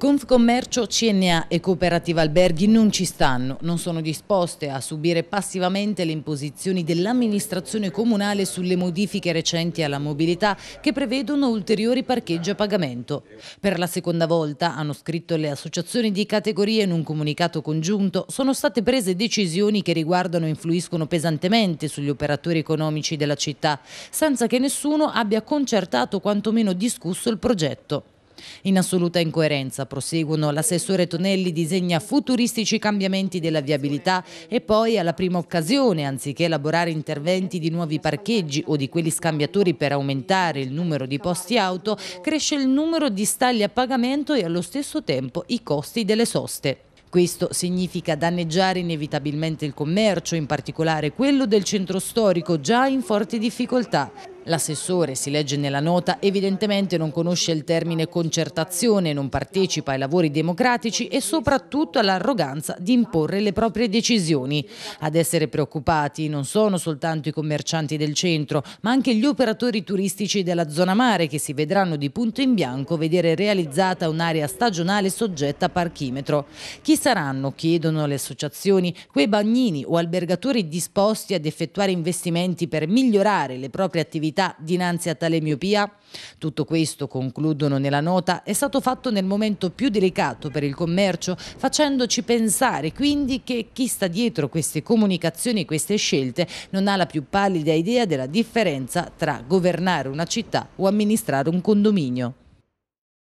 Confcommercio, CNA e Cooperativa Alberghi non ci stanno, non sono disposte a subire passivamente le imposizioni dell'amministrazione comunale sulle modifiche recenti alla mobilità che prevedono ulteriori parcheggi a pagamento. Per la seconda volta, hanno scritto le associazioni di categoria in un comunicato congiunto, sono state prese decisioni che riguardano e influiscono pesantemente sugli operatori economici della città, senza che nessuno abbia concertato o quantomeno discusso il progetto. In assoluta incoerenza, proseguono, l'assessore Tonelli disegna futuristici cambiamenti della viabilità e poi alla prima occasione, anziché elaborare interventi di nuovi parcheggi o di quelli scambiatori per aumentare il numero di posti auto, cresce il numero di stalli a pagamento e allo stesso tempo i costi delle soste. Questo significa danneggiare inevitabilmente il commercio, in particolare quello del centro storico, già in forti difficoltà. L'assessore, si legge nella nota, evidentemente non conosce il termine concertazione, non partecipa ai lavori democratici e soprattutto all'arroganza di imporre le proprie decisioni. Ad essere preoccupati non sono soltanto i commercianti del centro, ma anche gli operatori turistici della zona mare che si vedranno di punto in bianco vedere realizzata un'area stagionale soggetta a parchimetro. Chi saranno, chiedono le associazioni, quei bagnini o albergatori disposti ad effettuare investimenti per migliorare le proprie attività mortalità dinanzi a tale miopia? Tutto questo, concludono nella nota, è stato fatto nel momento più delicato per il commercio, facendoci pensare quindi che chi sta dietro queste comunicazioni, e queste scelte, non ha la più pallida idea della differenza tra governare una città o amministrare un condominio.